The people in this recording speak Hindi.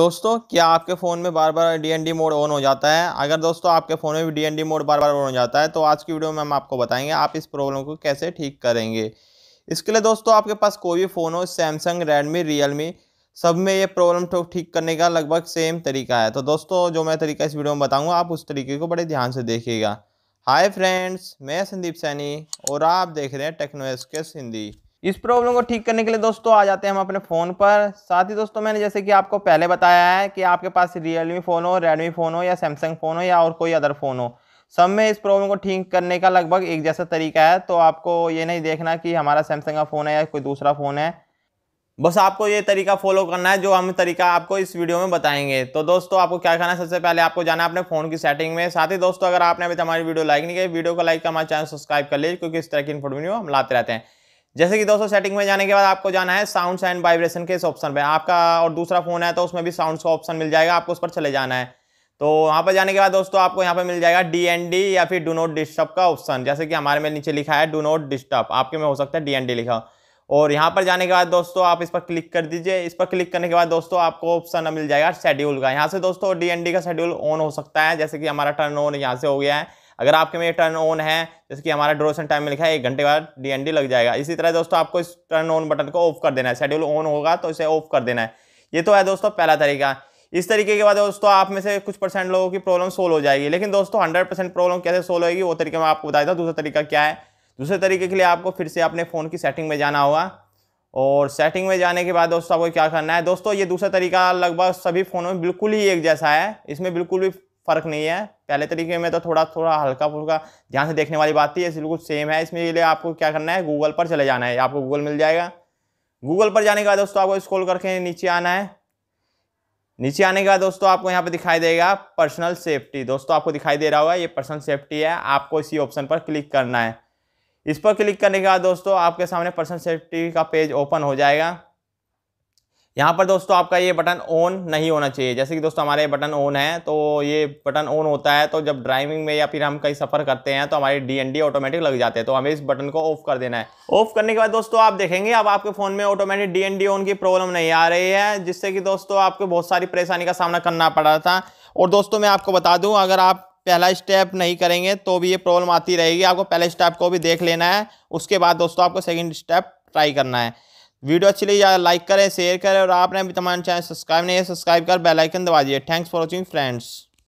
दोस्तों क्या आपके फ़ोन में बार बार डीएनडी मोड ऑन हो जाता है अगर दोस्तों आपके फ़ोन में भी डीएनडी मोड बार बार ऑन हो जाता है तो आज की वीडियो में हम आपको बताएंगे आप इस प्रॉब्लम को कैसे ठीक करेंगे इसके लिए दोस्तों आपके पास कोई भी फ़ोन हो सैमसंग रेडमी रियलमी सब में ये प्रॉब्लम तो ठीक करने का लगभग सेम तरीका है तो दोस्तों जो मैं तरीका इस वीडियो में बताऊँगा आप उस तरीके को बड़े ध्यान से देखिएगा हाय फ्रेंड्स मैं संदीप सैनी और आप देख रहे हैं टेक्नोएस हिंदी इस प्रॉब्लम को ठीक करने के लिए दोस्तों आ जाते हैं हम अपने फ़ोन पर साथ ही दोस्तों मैंने जैसे कि आपको पहले बताया है कि आपके पास रियलमी फ़ोन हो रेडमी फ़ोन हो या सैमसंग फ़ोन हो या और कोई अदर फ़ोन हो सब में इस प्रॉब्लम को ठीक करने का लगभग एक जैसा तरीका है तो आपको ये नहीं देखना कि हमारा सैमसंग का फ़ोन है या कोई दूसरा फ़ोन है बस आपको ये तरीका फॉलो करना है जो हम तरीका आपको इस वीडियो में बताएंगे तो दोस्तों आपको क्या करना है सबसे पहले आपको जाना है अपने फ़ोन की सेटिंग में साथ ही दोस्तों अगर आपने अभी हमारी वीडियो लाइक नहीं की वीडियो को लाइक का हमारे चैनल सब्सक्राइब कर लीजिए क्योंकि इस तरह की इन्फॉर्मेशन हम लाते रहते हैं जैसे कि दोस्तों सेटिंग में जाने के बाद आपको जाना है साउंड्स एंड वाइब्रेशन के इस ऑप्शन पे आपका और दूसरा फ़ोन है तो उसमें भी साउंड्स का ऑप्शन मिल जाएगा आपको उस पर चले जाना है तो वहाँ पर जाने के बाद दोस्तों आपको यहाँ पर मिल जाएगा डी एन डी या फिर डू नॉट डिस्टर्ब का ऑप्शन जैसे कि हमारे में नीचे लिखा है डू नॉट डिस्टर्ब आपके में हो सकता है डी एन डी लिखा और यहाँ पर जाने के बाद दोस्तों आप इस पर क्लिक कर दीजिए इस पर क्लिक करने के बाद दोस्तों आपको ऑप्शन मिल जाएगा शेड्यूल का यहाँ से दोस्तों डी का शेड्यूल ऑन हो सकता है जैसे कि हमारा टर्न ऑन यहाँ से हो गया है अगर आपके में टर्न ऑन है जैसे कि हमारा ड्रोसन टाइम में लिखा है एक घंटे बाद डी लग जाएगा इसी तरह दोस्तों आपको इस टर्न ऑन बटन को ऑफ कर देना है शेड्यूल ऑन होगा तो इसे ऑफ कर देना है ये तो है दोस्तों पहला तरीका इस तरीके के बाद दोस्तों आप में से कुछ परसेंट लोगों की प्रॉब्लम सोल्व हो जाएगी लेकिन दोस्तों हंड्रेड परसेंट प्रॉब्लम कैसे सोल्व होगी वो तरीके मैं आपको बता था दूसरा तरीका क्या है दूसरे तरीके के लिए आपको फिर से अपने फ़ोन की सेटिंग में जाना होगा और सेटिंग में जाने के बाद दोस्तों आपको क्या करना है दोस्तों ये दूसरा तरीका लगभग सभी फ़ोनों में बिल्कुल ही एक जैसा है इसमें बिल्कुल भी फ़र्क नहीं है पहले तरीके में तो थोड़ा थोड़ा हल्का फुल्का ध्यान से देखने वाली बात थी ये बिल्कुल सेम है इसमें लिए आपको क्या करना है गूगल पर चले जाना है आपको गूगल मिल जाएगा गूगल पर जाने के बाद दोस्तों आपको स्क्रॉल करके नीचे आना है नीचे आने के बाद दोस्तों आपको यहाँ पे दिखाई देगा पर्सनल सेफ्टी दोस्तों आपको दिखाई दे रहा होगा ये पर्सनल सेफ्टी है आपको इसी ऑप्शन पर क्लिक करना है इस पर क्लिक करने के बाद दोस्तों आपके सामने पर्सनल सेफ्टी का पेज ओपन हो जाएगा यहाँ पर दोस्तों आपका ये बटन ऑन नहीं होना चाहिए जैसे कि दोस्तों हमारे बटन ऑन है तो ये बटन ऑन होता है तो जब ड्राइविंग में या फिर हम कहीं सफ़र करते हैं तो हमारे डी एन डी ऑटोमेटिक लग जाते हैं तो हमें इस बटन को ऑफ कर देना है ऑफ करने के बाद दोस्तों आप देखेंगे अब आपके फ़ोन में automatic D N D on की प्रॉब्लम नहीं आ रही है जिससे कि दोस्तों आपको बहुत सारी परेशानी का सामना करना पड़ रहा था और दोस्तों मैं आपको बता दूँ अगर आप पहला स्टेप नहीं करेंगे तो भी ये प्रॉब्लम आती रहेगी आपको पहले स्टेप को भी देख लेना है उसके बाद दोस्तों आपको सेकेंड स्टेप ट्राई करना है वीडियो अच्छी लगी लाइक करें शेयर करें और आपने अभी तमाम चैनल सब्सक्राइब नहीं है सब्सक्राइब कर बेलाइकन दबा दिए थैंक्स फॉर वॉचिंग फ्रेंड्स